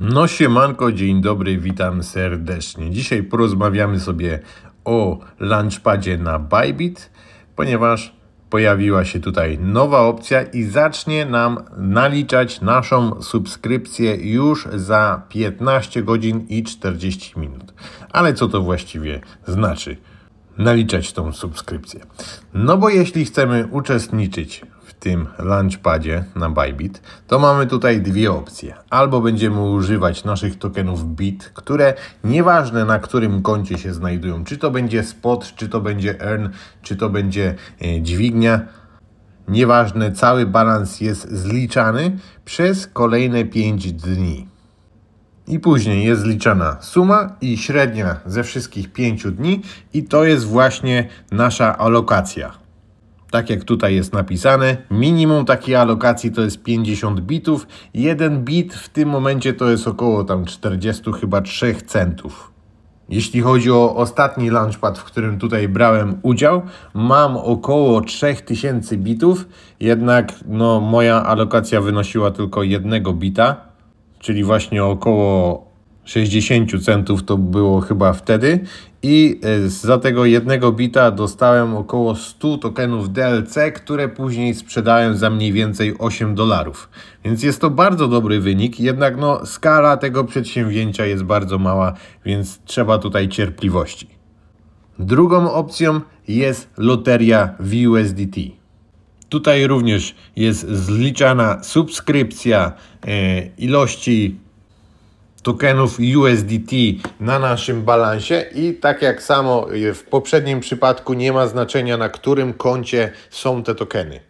No siemanko, dzień dobry, witam serdecznie. Dzisiaj porozmawiamy sobie o launchpadzie na Bybit, ponieważ pojawiła się tutaj nowa opcja i zacznie nam naliczać naszą subskrypcję już za 15 godzin i 40 minut. Ale co to właściwie znaczy? Naliczać tą subskrypcję. No bo jeśli chcemy uczestniczyć tym launchpadzie na Bybit, to mamy tutaj dwie opcje. Albo będziemy używać naszych tokenów BIT, które nieważne na którym koncie się znajdują, czy to będzie spot, czy to będzie earn, czy to będzie e, dźwignia, nieważne, cały balans jest zliczany przez kolejne 5 dni. I później jest zliczana suma i średnia ze wszystkich 5 dni, i to jest właśnie nasza alokacja tak jak tutaj jest napisane, minimum takiej alokacji to jest 50 bitów. Jeden bit w tym momencie to jest około tam 40 chyba 3 centów. Jeśli chodzi o ostatni launchpad, w którym tutaj brałem udział, mam około 3000 bitów, jednak no, moja alokacja wynosiła tylko jednego bita, czyli właśnie około 60 centów to było chyba wtedy i e, za tego jednego bita dostałem około 100 tokenów DLC, które później sprzedałem za mniej więcej 8 dolarów. Więc jest to bardzo dobry wynik, jednak no, skala tego przedsięwzięcia jest bardzo mała, więc trzeba tutaj cierpliwości. Drugą opcją jest loteria USDT. Tutaj również jest zliczana subskrypcja, e, ilości tokenów USDT na naszym balansie i tak jak samo y, w poprzednim przypadku nie ma znaczenia na którym koncie są te tokeny.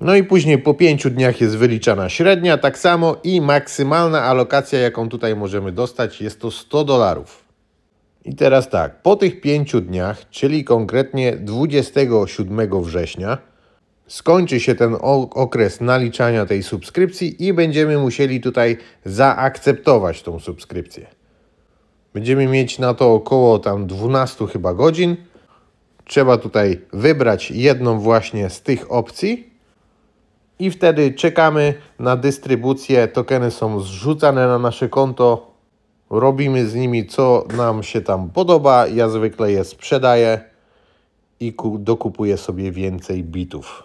No i później po 5 dniach jest wyliczana średnia, tak samo i maksymalna alokacja, jaką tutaj możemy dostać, jest to 100 dolarów. I teraz tak, po tych 5 dniach, czyli konkretnie 27 września, skończy się ten okres naliczania tej subskrypcji i będziemy musieli tutaj zaakceptować tą subskrypcję. Będziemy mieć na to około tam 12 chyba godzin. Trzeba tutaj wybrać jedną właśnie z tych opcji i wtedy czekamy na dystrybucję. Tokeny są zrzucane na nasze konto. Robimy z nimi co nam się tam podoba. Ja zwykle je sprzedaję i dokupuję sobie więcej bitów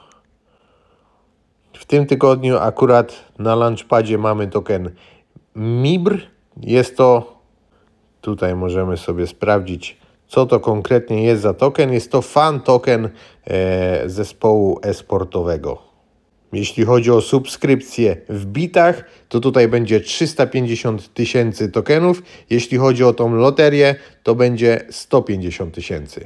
tym tygodniu akurat na Launchpadzie mamy token MIBR. Jest to, tutaj możemy sobie sprawdzić, co to konkretnie jest za token. Jest to fan token e, zespołu esportowego. Jeśli chodzi o subskrypcję w bitach, to tutaj będzie 350 tysięcy tokenów. Jeśli chodzi o tą loterię, to będzie 150 tysięcy.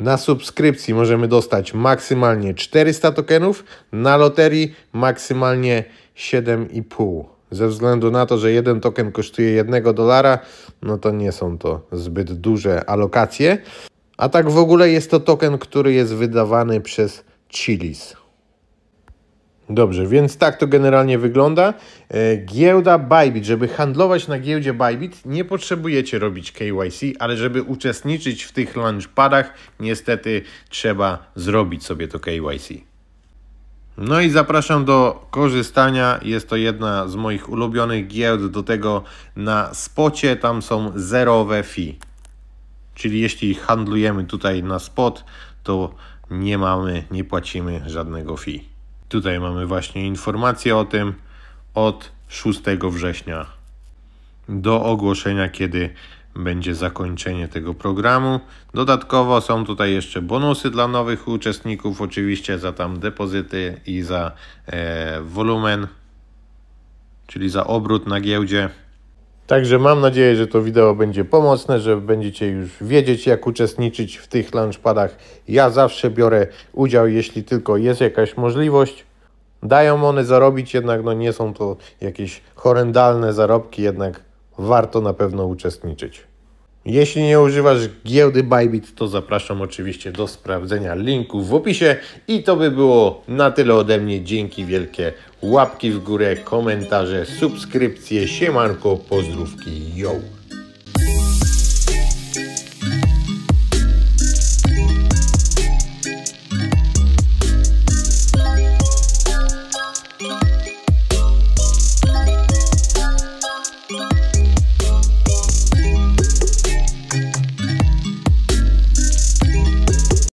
Na subskrypcji możemy dostać maksymalnie 400 tokenów, na loterii maksymalnie 7,5. Ze względu na to, że jeden token kosztuje 1 dolara, no to nie są to zbyt duże alokacje. A tak w ogóle jest to token, który jest wydawany przez Chilis. Dobrze, więc tak to generalnie wygląda. E, giełda Bybit, żeby handlować na giełdzie Bybit, nie potrzebujecie robić KYC, ale żeby uczestniczyć w tych launchpadach, niestety trzeba zrobić sobie to KYC. No i zapraszam do korzystania. Jest to jedna z moich ulubionych giełd. Do tego na spocie tam są zerowe fee. Czyli jeśli handlujemy tutaj na spot, to nie mamy, nie płacimy żadnego fee. Tutaj mamy właśnie informację o tym od 6 września do ogłoszenia, kiedy będzie zakończenie tego programu. Dodatkowo są tutaj jeszcze bonusy dla nowych uczestników, oczywiście za tam depozyty i za e, wolumen, czyli za obrót na giełdzie. Także mam nadzieję, że to wideo będzie pomocne, że będziecie już wiedzieć, jak uczestniczyć w tych launchpadach. Ja zawsze biorę udział, jeśli tylko jest jakaś możliwość. Dają one zarobić, jednak no nie są to jakieś horrendalne zarobki, jednak warto na pewno uczestniczyć. Jeśli nie używasz giełdy Bybit, to zapraszam oczywiście do sprawdzenia linku w opisie. I to by było na tyle ode mnie. Dzięki wielkie. Łapki w górę, komentarze, subskrypcje. Siemanko, pozdrówki, yo!